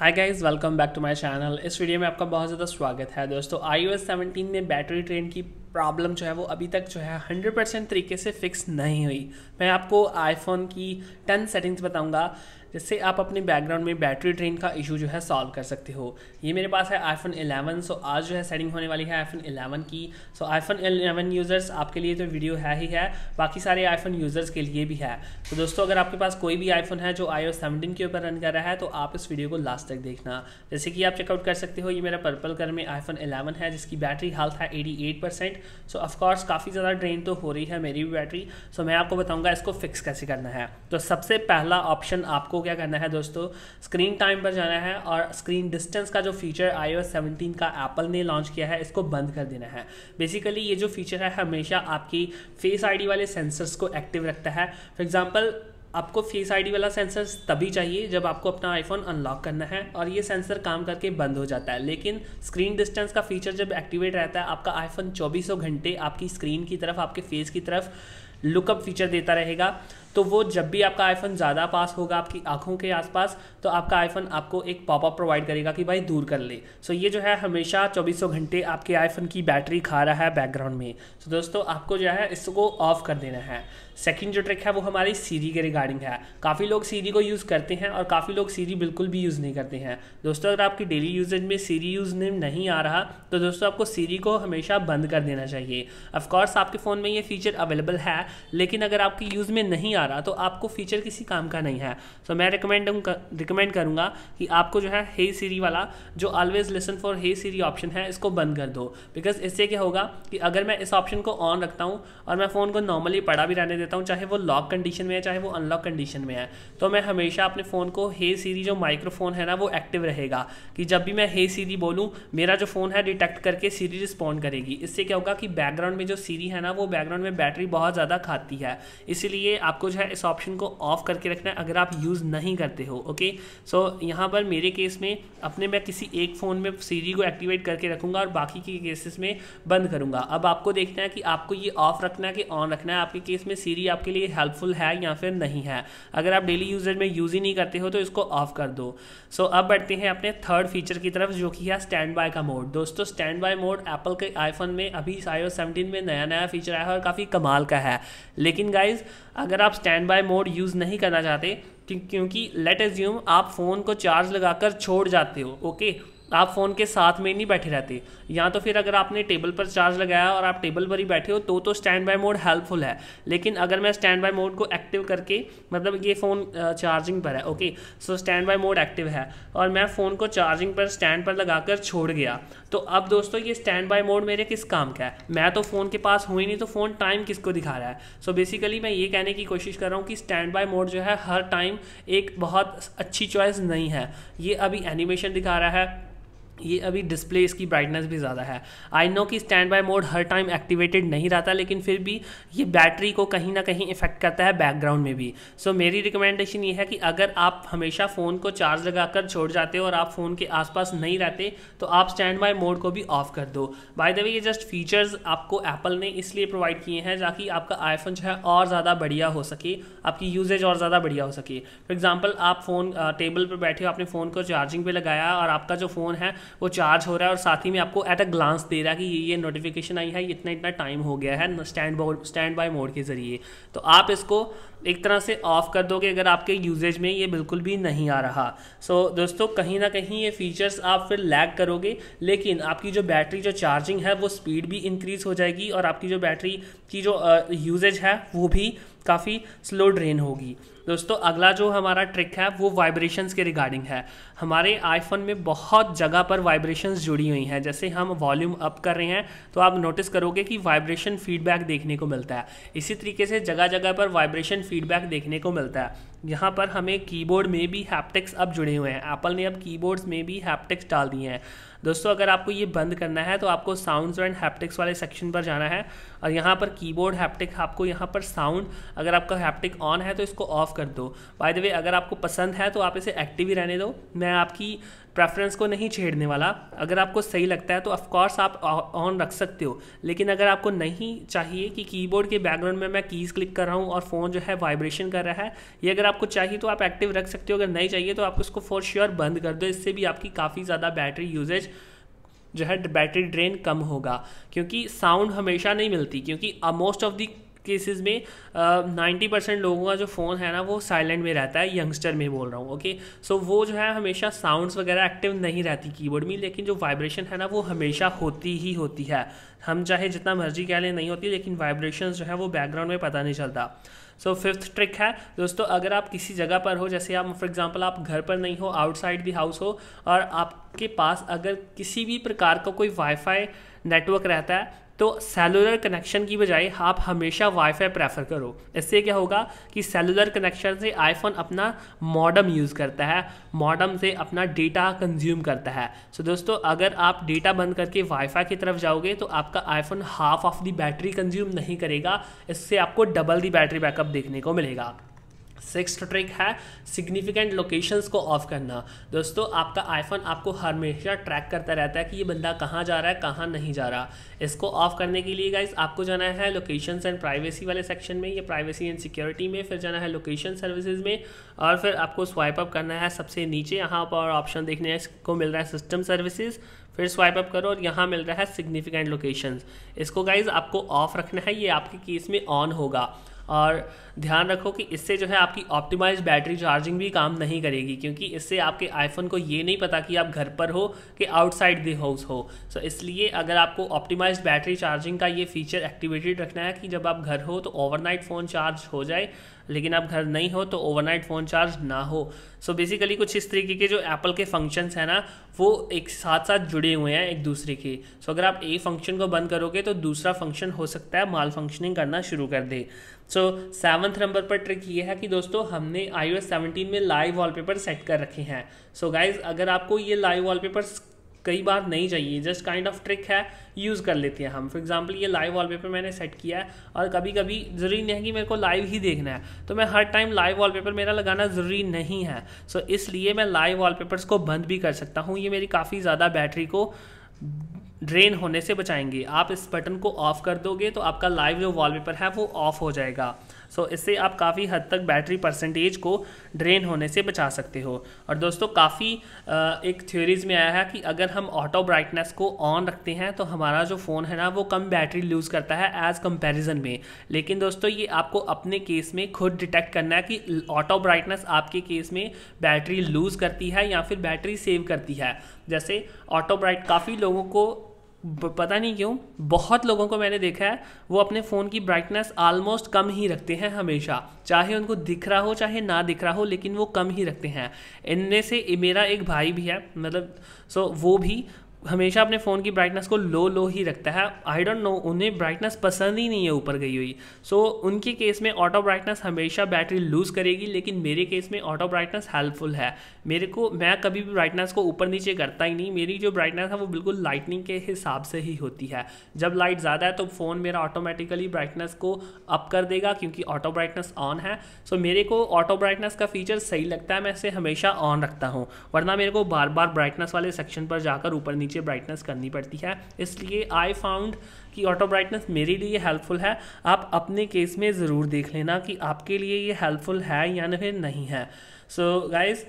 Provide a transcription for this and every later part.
Hi guys welcome back to my channel इस video में आपका बहुत ज़्यादा स्वागत है दोस्तों आई ओ सेवनटीन में बैटरी ट्रेन की प्रॉब्लम जो है वो अभी तक जो है 100 परसेंट तरीके से फिक्स नहीं हुई मैं आपको आईफोन की 10 सेटिंग्स बताऊंगा जिससे आप अपने बैकग्राउंड में बैटरी ड्रेन का इशू जो है सॉल्व कर सकते हो ये मेरे पास है आईफोन 11 सो आज जो है सेटिंग होने वाली है आईफोन 11 की सो आईफोन 11 यूज़र्स आपके लिए तो वीडियो है ही है बाकी सारे आईफोन यूज़र्स के लिए भी है तो दोस्तों अगर आपके पास कोई भी आईफोन है जो आई सेवनटीन के ऊपर रन कर रहा है तो आप इस वीडियो को लास्ट तक देखना जैसे कि आप चेकआउट कर सकते हो ये मेरा पर्पल कलर में आईफोन एलेवन है जिसकी बैटरी हालत है एटी परसेंट सो ऑफकोर्स काफ़ी ज़्यादा ड्रेन तो हो रही है मेरी भी बैटरी सो मैं आपको बताऊँगा इसको फिक्स कैसे करना है तो सबसे पहला ऑप्शन आपको आपको क्या करना है दोस्तों स्क्रीन टाइम पर जाना है और स्क्रीन डिस्टेंस का जो फीचर आई ओ का एप्पल ने लॉन्च किया है इसको बंद कर देना है बेसिकली ये जो फीचर है हमेशा आपकी फेस आई वाले सेंसर्स को एक्टिव रखता है फॉर एग्जाम्पल आपको फेस आईडी वाला सेंसर तभी चाहिए जब आपको अपना आईफोन अनलॉक करना है और ये सेंसर काम करके बंद हो जाता है लेकिन स्क्रीन डिस्टेंस का फीचर जब एक्टिवेट रहता है आपका आईफोन चौबीसों घंटे आपकी स्क्रीन की तरफ आपके फेस की तरफ लुकअप फीचर देता रहेगा तो वो जब भी आपका आईफोन ज़्यादा पास होगा आपकी आंखों के आसपास तो आपका आईफोन आपको एक पॉपअप प्रोवाइड करेगा कि भाई दूर कर ले सो so ये जो है हमेशा चौबीसों घंटे आपके आईफोन की बैटरी खा रहा है बैकग्राउंड में सो so दोस्तों आपको जो है इसको ऑफ कर देना है सेकंड जो ट्रिक है वो हमारी सीरी के रिगार्डिंग है काफ़ी लोग सीरी को यूज़ करते हैं और काफ़ी लोग सीरी बिल्कुल भी यूज़ नहीं करते हैं दोस्तों अगर आपकी डेली यूजेज में सीरी यूज़ नहीं आ रहा तो दोस्तों आपको सीरी को हमेशा बंद कर देना चाहिए ऑफकोर्स आपके फ़ोन में ये फीचर अवेलेबल है लेकिन अगर आपकी यूज़ में नहीं आ रहा तो आपको फीचर किसी काम का नहीं है तो so, मैं रिकमेंड रिकमेंड करूँगा कि आपको जो है हे सीरी वाला जो always listen for hey Siri option है इसको बंद कर दो बिकॉज इससे क्या होगा कि अगर मैं इस ऑप्शन को ऑन रखता हूँ और मैं फ़ोन को नॉर्मली पड़ा भी रहने देता हूँ चाहे वो लॉक कंडीशन में है चाहे वो अनलॉक कंडीशन में है तो मैं हमेशा अपने फ़ोन को हे सीरी जो माइक्रोफोन है ना वो एक्टिव रहेगा कि जब भी मैं हे सीरी बोलूँ मेरा जो फ़ोन है डिटेक्ट करके सीरी रिस्पॉन्ड करेगी इससे क्या होगा कि बैकग्राउंड में जो सीरी है ना वो बैकग्राउंड में बैटरी बहुत ज़्यादा खाती है इसीलिए आपको जो है इस ऑप्शन को ऑफ करके रखना है अगर आप यूज़ नहीं करते हो ओके सो यहाँ पर मेरे केस में अपने मैं किसी एक फ़ोन में सीरी को एक्टिवेट करके रखूँगा और बाकी के केसेस में बंद करूँगा अब आपको देखना है कि आपको ये ऑफ रखना है कि ऑन रखना है आपके केस में सीरी सीरी आपके लिए हेल्पफुल है या फिर नहीं है अगर आप डेली यूजेज में यूज़ ही नहीं करते हो तो इसको ऑफ कर दो सो so, अब बढ़ते हैं अपने थर्ड फीचर की तरफ जो कि है स्टैंड बाय का मोड दोस्तों स्टैंड बाय मोड एप्पल के आईफोन में अभी आई सेवनटीन में नया नया फीचर आया है और काफ़ी कमाल का है लेकिन गाइज अगर आप स्टैंड बाय मोड यूज़ नहीं करना चाहते क्योंकि लेट एज्यूम आप फ़ोन को चार्ज लगाकर छोड़ जाते हो ओके okay? आप फ़ोन के साथ में नहीं बैठे रहते या तो फिर अगर आपने टेबल पर चार्ज लगाया और आप टेबल पर ही बैठे हो तो तो स्टैंड बाय मोड हेल्पफुल है लेकिन अगर मैं स्टैंड बाय मोड को एक्टिव करके मतलब ये फ़ोन चार्जिंग पर है okay so stand by mode active है और मैं फ़ोन को चार्जिंग पर स्टैंड पर लगाकर छोड़ गया तो अब दोस्तों ये स्टैंड बाय मोड मेरे किस काम का है मैं तो फ़ोन के पास हुई नहीं तो फ़ोन टाइम किसको दिखा रहा है सो so बेसिकली मैं ये कहने की कोशिश कर रहा हूँ कि स्टैंड बाय मोड जो है हर टाइम एक बहुत अच्छी चॉइस नहीं है ये अभी एनिमेशन दिखा रहा है ये अभी डिस्प्ले इसकी ब्राइटनेस भी ज़्यादा है आई नो कि स्टैंड बाय मोड हर टाइम एक्टिवेटेड नहीं रहता लेकिन फिर भी ये बैटरी को कहीं ना कहीं इफेक्ट करता है बैकग्राउंड में भी सो so, मेरी रिकमेंडेशन ये है कि अगर आप हमेशा फ़ोन को चार्ज लगाकर छोड़ जाते हो और आप फ़ोन के आसपास नहीं रहते तो आप स्टैंड बाय मोड को भी ऑफ कर दो बाय द वे ये जस्ट फीचर्स आपको एप्पल ने इसलिए प्रोवाइड किए हैं ताकि आपका आईफोन जो है और ज़्यादा बढ़िया हो सके आपकी यूजेज और ज़्यादा बढ़िया हो सके फॉर एग्ज़ाम्पल आप फ़ोन टेबल पर बैठे हो आपने फ़ोन को चार्जिंग पर लगाया और आपका जो फ़ोन है वो चार्ज हो रहा है और साथ ही में आपको एट अ ग्लांस दे रहा है कि ये ये नोटिफिकेशन आई है इतना इतना टाइम हो गया है स्टैंड स्टैंड बाय मोड के ज़रिए तो आप इसको एक तरह से ऑफ़ कर दोगे अगर आपके यूजेज में ये बिल्कुल भी नहीं आ रहा सो so, दोस्तों कहीं ना कहीं ये फीचर्स आप फिर लैग करोगे लेकिन आपकी जो बैटरी जो चार्जिंग है वो स्पीड भी इंक्रीज़ हो जाएगी और आपकी जो बैटरी की जो यूजेज है वो भी काफ़ी स्लो ड्रेन होगी दोस्तों अगला जो हमारा ट्रिक है वो वाइब्रेशंस के रिगार्डिंग है हमारे आईफोन में बहुत जगह पर वाइब्रेशंस जुड़ी हुई हैं जैसे हम वॉल्यूम अप कर रहे हैं तो आप नोटिस करोगे कि वाइब्रेशन फीडबैक देखने को मिलता है इसी तरीके से जगह जगह पर वाइब्रेशन फीडबैक देखने को मिलता है यहाँ पर हमें कीबोर्ड में भी हैप्टिक्स अब जुड़े हुए हैं एप्पल ने अब कीबोर्ड्स में भी हैप्टिक्स डाल दिए हैं दोस्तों अगर आपको ये बंद करना है तो आपको साउंड्स एंड हैप्टिक्स वाले सेक्शन पर जाना है और यहाँ पर कीबोर्ड हैप्टिक आपको यहाँ पर साउंड अगर आपका हैप्टिक ऑन है तो इसको ऑफ कर दो बाय द वे अगर आपको पसंद है तो आप इसे एक्टिव ही रहने दो मैं आपकी प्रेफरेंस को नहीं छेड़ने वाला अगर आपको सही लगता है तो ऑफ़ आप ऑन रख सकते हो लेकिन अगर आपको नहीं चाहिए कि कीबोर्ड के बैकग्राउंड में मैं कीज़ क्लिक कर रहा हूँ और फ़ोन जो है वाइब्रेशन कर रहा है ये अगर आपको चाहिए तो आप एक्टिव रख सकते हो अगर नहीं चाहिए तो आप उसको फॉर श्योर बंद कर दो इससे भी आपकी काफ़ी ज़्यादा बैटरी यूजेज जो है बैटरी ड्रेन कम होगा क्योंकि साउंड हमेशा नहीं मिलती क्योंकि मोस्ट ऑफ दी केसेस में नाइन्टी परसेंट लोगों का जो फ़ोन है ना वो साइलेंट में रहता है यंगस्टर में बोल रहा हूँ ओके सो वो जो है हमेशा साउंड्स वगैरह एक्टिव नहीं रहती कीबोर्ड में लेकिन जो वाइब्रेशन है ना वो हमेशा होती ही होती है हम चाहे जितना मर्जी कह लें नहीं होती लेकिन वाइब्रेशन जो है वो बैकग्राउंड में पता नहीं चलता सो फिफ्थ ट्रिक है दोस्तों अगर आप किसी जगह पर हो जैसे आप फॉर एग्जांपल आप घर पर नहीं हो आउटसाइड दी हाउस हो और आपके पास अगर किसी भी प्रकार का कोई वाईफाई नेटवर्क रहता है तो सेलुलर कनेक्शन की बजाय आप हमेशा वाईफाई प्रेफर करो इससे क्या होगा कि सेलुलर कनेक्शन से आईफोन अपना मॉडम यूज़ करता है मॉडम से अपना डेटा कंज्यूम करता है सो so दोस्तों अगर आप डेटा बंद करके वाईफाई की तरफ जाओगे तो आपका iPhone half of the battery consume नहीं करेगा इससे आपको डबल दी बैटरी बैकअप देखने को मिलेगा सिक्स ट्रिक है सिग्निफिकेंट लोकेशंस को ऑफ करना दोस्तों आपका आईफोन आपको हमेशा ट्रैक करता रहता है कि ये बंदा कहाँ जा रहा है कहाँ नहीं जा रहा इसको ऑफ करने के लिए गाइज आपको जाना है लोकेशंस एंड प्राइवेसी वाले सेक्शन में या प्राइवेसी एंड सिक्योरिटी में फिर जाना है लोकेशन सर्विसेज में और फिर आपको स्वाइप अप करना है सबसे नीचे यहाँ पर ऑप्शन देखने को मिल रहा है सिस्टम सर्विसेज फिर स्वाइप अप करो और यहाँ मिल रहा है सिग्निफिकेंट लोकेशंस इसको गाइज आपको ऑफ रखना है ये आपके केस में ऑन होगा और ध्यान रखो कि इससे जो है आपकी ऑप्टिमाइज बैटरी चार्जिंग भी काम नहीं करेगी क्योंकि इससे आपके आईफोन को ये नहीं पता कि आप घर पर हो कि आउटसाइड दी हाउस हो सो so, इसलिए अगर आपको ऑप्टिमाइज बैटरी चार्जिंग का ये फीचर एक्टिवेटेड रखना है कि जब आप घर हो तो ओवरनाइट फ़ोन चार्ज हो जाए लेकिन आप घर नहीं हो तो ओवरनाइट फ़ोन चार्ज ना हो सो so बेसिकली कुछ इस तरीके के जो एप्पल के फंक्शंस हैं ना वो एक साथ साथ जुड़े हुए हैं एक दूसरे के सो so अगर आप ए फंक्शन को बंद करोगे तो दूसरा फंक्शन हो सकता है माल फंक्शनिंग करना शुरू कर दे सो सेवन्थ नंबर पर ट्रिक ये है कि दोस्तों हमने आई ओ में लाइव वॉलपेपर सेट कर रखे हैं सो so गाइज़ अगर आपको ये लाइव वॉलपेपर्स कई बार नहीं चाहिए जस्ट काइंड ऑफ ट्रिक है यूज़ कर लेते हैं हम फॉर एग्जाम्पल ये लाइव वॉलपेपर मैंने सेट किया है और कभी कभी ज़रूरी नहीं है कि मेरे को लाइव ही देखना है तो मैं हर टाइम लाइव वॉलपेपर मेरा लगाना ज़रूरी नहीं है सो so, इसलिए मैं लाइव वॉलपेपर्स को बंद भी कर सकता हूँ ये मेरी काफ़ी ज़्यादा बैटरी को ड्रेन होने से बचाएंगे आप इस बटन को ऑफ़ कर दोगे तो आपका लाइव जो वॉलपेपर है वो ऑफ़ हो जाएगा सो इससे आप काफ़ी हद तक बैटरी परसेंटेज को ड्रेन होने से बचा सकते हो और दोस्तों काफ़ी एक थ्योरीज में आया है कि अगर हम ऑटो ब्राइटनेस को ऑन रखते हैं तो हमारा जो फ़ोन है ना वो कम बैटरी लूज़ करता है एज़ कंपेरिजन में लेकिन दोस्तों ये आपको अपने केस में खुद डिटेक्ट करना है कि ऑटो ब्राइटनेस आपके केस में बैटरी लूज़ करती है या फिर बैटरी सेव करती है जैसे ऑटो ब्राइट काफ़ी लोगों को पता नहीं क्यों बहुत लोगों को मैंने देखा है वो अपने फ़ोन की ब्राइटनेस आलमोस्ट कम ही रखते हैं हमेशा चाहे उनको दिख रहा हो चाहे ना दिख रहा हो लेकिन वो कम ही रखते हैं इनमें से मेरा एक भाई भी है मतलब सो वो भी हमेशा अपने फ़ोन की ब्राइटनेस को लो लो ही रखता है आई डोंट नो उन्हें ब्राइटनेस पसंद ही नहीं है ऊपर गई हुई सो so, उनके केस में ऑटो ब्राइटनेस हमेशा बैटरी लूज़ करेगी लेकिन मेरे केस में ऑटो ब्राइटनेस हेल्पफुल है मेरे को मैं कभी भी ब्राइटनेस को ऊपर नीचे करता ही नहीं मेरी जो ब्राइटनेस है वो बिल्कुल लाइटनिंग के हिसाब से ही होती है जब लाइट ज़्यादा है तो फ़ोन मेरा ऑटोमेटिकली ब्राइटनेस को अप कर देगा क्योंकि ऑटो ब्राइटनेस ऑन है सो so, मेरे को ऑटो ब्राइटनेस का फीचर सही लगता है मैं इसे हमेशा ऑन रखता हूँ वरना मेरे को बार बार ब्राइटनेस वाले सेक्शन पर जाकर ऊपर नीचे नीचे ब्राइटनेस करनी पड़ती है इसलिए आई फाउंड कि ऑटो ब्राइटनेस मेरे लिए हेल्पफुल है आप अपने केस में ज़रूर देख लेना कि आपके लिए ये हेल्पफुल है या फिर नहीं है सो so, गाइज़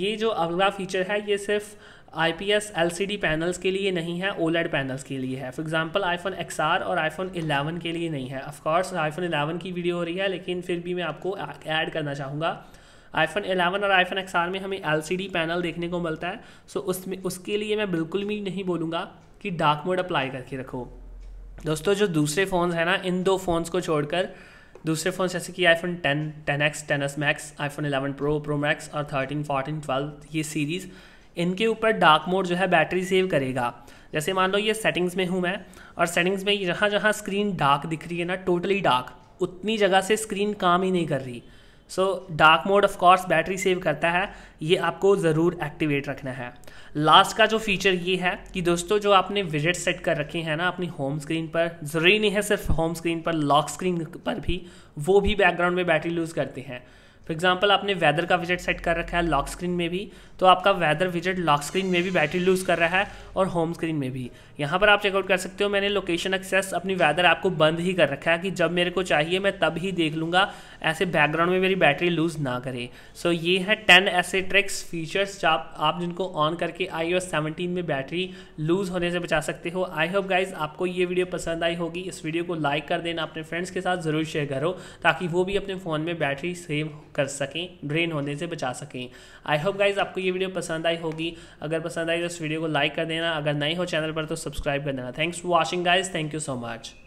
ये जो अगला फीचर है ये सिर्फ I P S L C D panels के लिए नहीं है ओलेड पैनल्स e के लिए है for example iPhone X R और आई फोन एलेवन के लिए नहीं है ऑफकोर्स आई फोन एलेवन की वीडियो हो रही है लेकिन फिर भी मैं आपको ऐड करना चाहूँगा आईफोन 11 और आईफोन एक्स में हमें एलसीडी पैनल देखने को मिलता है सो उसमें उसके लिए मैं बिल्कुल भी नहीं बोलूँगा कि डार्क मोड अप्लाई करके रखो दोस्तों जो दूसरे फ़ोन्स हैं ना इन दो फ़ोन्स को छोड़कर दूसरे फ़ोन जैसे कि iPhone X ten S max iPhone 11 pro pro max और थर्टीन फोर्टीन ट्वेल्व ये सीरीज़ इनके ऊपर डार्क मोड जो है बैटरी सेव करेगा जैसे मान लो ये सेटिंग्स में हूँ मैं और सेटिंग्स में जहाँ जहाँ स्क्रीन डार्क दिख रही है ना टोटली डार्क उतनी जगह से स्क्रीन काम ही नहीं कर रही so dark mode of course battery save करता है ये आपको ज़रूर एक्टिवेट रखना है लास्ट का जो फीचर ये है कि दोस्तों जो आपने विजिट सेट कर रखे हैं ना अपनी होम स्क्रीन पर ज़रूरी नहीं है सिर्फ होम स्क्रीन पर लॉक स्क्रीन पर भी वो भी बैकग्राउंड में बैटरी लूज़ करते हैं फॉर एग्जाम्पल आपने वेदर का विजिट सेट कर रखा है लॉक स्क्रीन में भी तो आपका वेदर विजिट लॉक स्क्रीन में भी बैटरी लूज़ कर रहा है और होम स्क्रीन में भी यहाँ पर आप चेकआउट कर सकते हो मैंने लोकेशन एक्सेस अपनी वेदर ऐप को बंद ही कर रखा है कि जब मेरे को चाहिए मैं तब ही देख लूँगा ऐसे बैकग्राउंड में मेरी बैटरी लूज़ ना करे सो so, ये है टेन ऐसे ट्रिक्स फीचर्स आप आप जिनको ऑन करके आई ओ में बैटरी लूज़ होने से बचा सकते हो आई होप गाइज आपको ये वीडियो पसंद आई होगी इस वीडियो को लाइक कर देना अपने फ्रेंड्स के साथ ज़रूर शेयर करो ताकि वो भी अपने फ़ोन में बैटरी सेव कर सकें ड्रेन होने से बचा सकें आई होप गाइज आपको ये वीडियो पसंद आई होगी अगर पसंद आई तो इस वीडियो को लाइक कर देना अगर नहीं हो चैनल पर तो सब्सक्राइब कर देना thanks for watching guys thank you so much